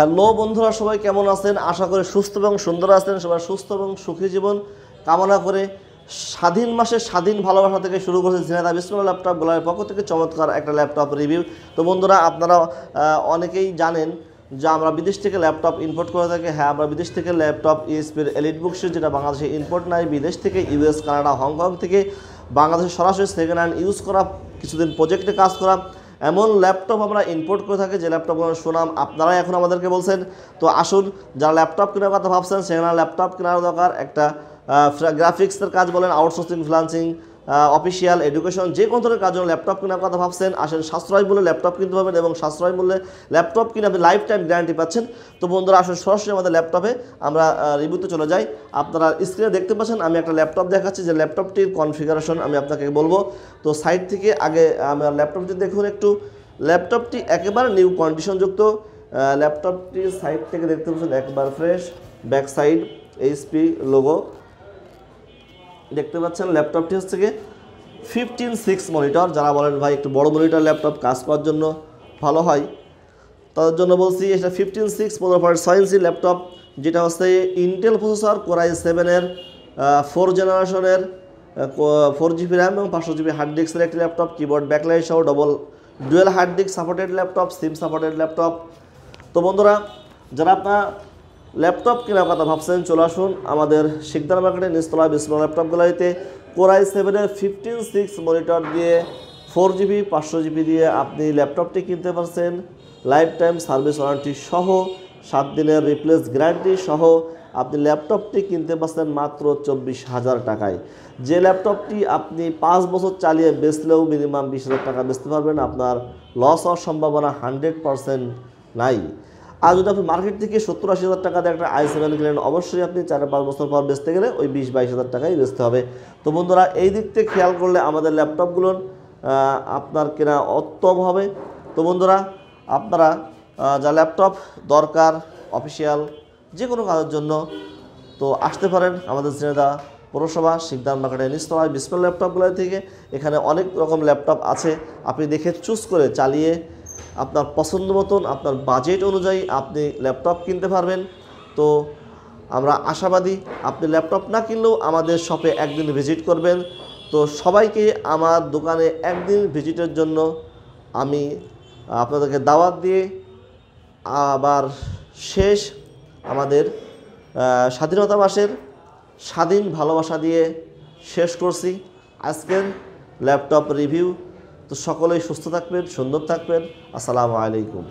hello বন্ধুরা সবাই কেমন আছেন আশা করে সুস্থ এবং সুন্দর আছেন সবাই সুস্থ এবং সুখী জীবন কামনা করে স্বাধীন মাসে স্বাধীন ভালোবাসা থেকে শুরু করেছে জিনাদা বিসমুল্লা ল্যাপটপ গোলার পক্ষ থেকে চমৎকার একটা ল্যাপটপ রিভিউ তো বন্ধুরা আপনারা অনেকেই জানেন যে আমরা বিদেশ থেকে ল্যাপটপ ইম্পোর্ট করে থাকি হ্যাঁ আমরা বিদেশ থেকে ল্যাপটপ ইএসপির এলিট বুকস যেটা বাংলাদেশে ইম্পোর্ট নাই বিদেশ থেকে ইউএস কানাডা হংকং থেকে বাংলাদেশে সরাসরি সেকেন্ড হ্যান্ড ইউজ করা কিছুদিন প্রজেক্টে কাজ করা এমন ল্যাপটপ আমরা ইম্পোর্ট করে থাকি যে ল্যাপটপ শুনাম আপনারাই এখন আমাদেরকে বলছেন তো আসুন যারা ল্যাপটপ কেনার কথা ভাবছেন সেখানে ল্যাপটপ কেনার দরকার একটা গ্রাফিক্সের কাজ বলেন আউটসোর্সিং ফ্লান্সিং অফিসিয়াল এডুকেশন যে কোনো ধরনের কাজ ল্যাপটপ কেনার কথা ভাবছেন আসেন সাশ্রয় মূল্যে ল্যাপটপ কিনতে পারবেন এবং সাশ্রয় মূল্যে ল্যাপটপ কিনে আপনি লাইফ টাইম গ্যারান্টি পাচ্ছেন তো বন্ধুরা আসুন সরাসরি আমাদের ল্যাপটপে আমরা রিভিউতে চলে যাই আপনারা স্ক্রিনে দেখতে পাচ্ছেন আমি একটা ল্যাপটপ দেখাচ্ছি যে ল্যাপটপটির কনফিগারেশন আমি আপনাকে বলবো তো সাইড থেকে আগে আমার ল্যাপটপটি দেখুন একটু ল্যাপটপটি একেবারে নিউ কন্ডিশনযুক্ত ল্যাপটপটির সাইড থেকে দেখতে পাচ্ছেন একবার fresh back side HP logo দেখতে পাচ্ছেন ল্যাপটপটি হচ্ছে গিয়ে ফিফটিন সিক্স মনিটর যারা বলেন ভাই একটু বড় মনিটর ল্যাপটপ কাজ করার জন্য ভালো হয় তাদের জন্য বলছি এটা ফিফটিন সিক্স পনেরো পয়েন্ট ছয় ল্যাপটপ যেটা হচ্ছে ইন্টেল প্রসেসর কোরাই সেভেনের ফোর জেনারেশনের ফোর জিবি র্যাম এবং পাঁচশো জিবি হার্ড ডিস্কের একটি ল্যাপটপ কিবোর্ড ব্যাকলাইট সহ double dual hard disk supported laptop SIM supported laptop তো বন্ধুরা যারা আপনার ল্যাপটপ কেনার কথা ভাবছেন চলে আসুন আমাদের শিকদার মার্কেটের নিস্তলা বিসমা ল্যাপটপগুলোতে গ্যালারিতে কোরাই সেভেনের ফিফটিন সিক্স মনিটর দিয়ে ফোর জিবি পাঁচশো জিবি দিয়ে আপনি ল্যাপটপটি কিনতে পারছেন লাইফ টাইম সার্ভিস ওয়ারেন্টি সহ সাত দিনের রিপ্লেস গ্যারান্টি সহ আপনি ল্যাপটপটি কিনতে পারছেন মাত্র চব্বিশ হাজার টাকায় যে ল্যাপটপটি আপনি পাঁচ বছর চালিয়ে বেচলেও মিনিমাম বিশ হাজার টাকা বেচতে পারবেন আপনার লস হওয়ার সম্ভাবনা হান্ড্রেড পারসেন্ট নাই আর যদি আপনি মার্কেট থেকে সত্তর আশি হাজার টাকা দিয়ে একটা আই সেভেন কিনেন অবশ্যই আপনি চার পাঁচ বছর পর বেচতে গেলে ওই বিশ বাইশ হাজার টাকাই বেচতে হবে তো বন্ধুরা এই দিক থেকে খেয়াল করলে আমাদের ল্যাপটপগুলোর আপনার কেনা অত্যম হবে তো বন্ধুরা আপনারা যা ল্যাপটপ দরকার অফিসিয়াল যে কোনো কাজের জন্য তো আসতে পারেন আমাদের জেনেদা পৌরসভা শিকদার মার্কেটে নিস্তলায় বিসমেল ল্যাপটপগুলো থেকে এখানে অনেক রকম ল্যাপটপ আছে আপনি দেখে চুজ করে চালিয়ে আপনার পছন্দ মতন আপনার বাজেট অনুযায়ী আপনি ল্যাপটপ কিনতে পারবেন তো আমরা আশাবাদী আপনি ল্যাপটপ না কিনলেও আমাদের শপে একদিন ভিজিট করবেন তো সবাইকে আমার দোকানে একদিন ভিজিটের জন্য আমি আপনাদেরকে দাওয়াত দিয়ে আবার শেষ আমাদের স্বাধীনতা মাসের স্বাধীন ভালোবাসা দিয়ে শেষ করছি আজকের ল্যাপটপ রিভিউ তো সকলেই সুস্থ থাকবেন সুন্দর থাকবেন আসসালামু আলাইকুম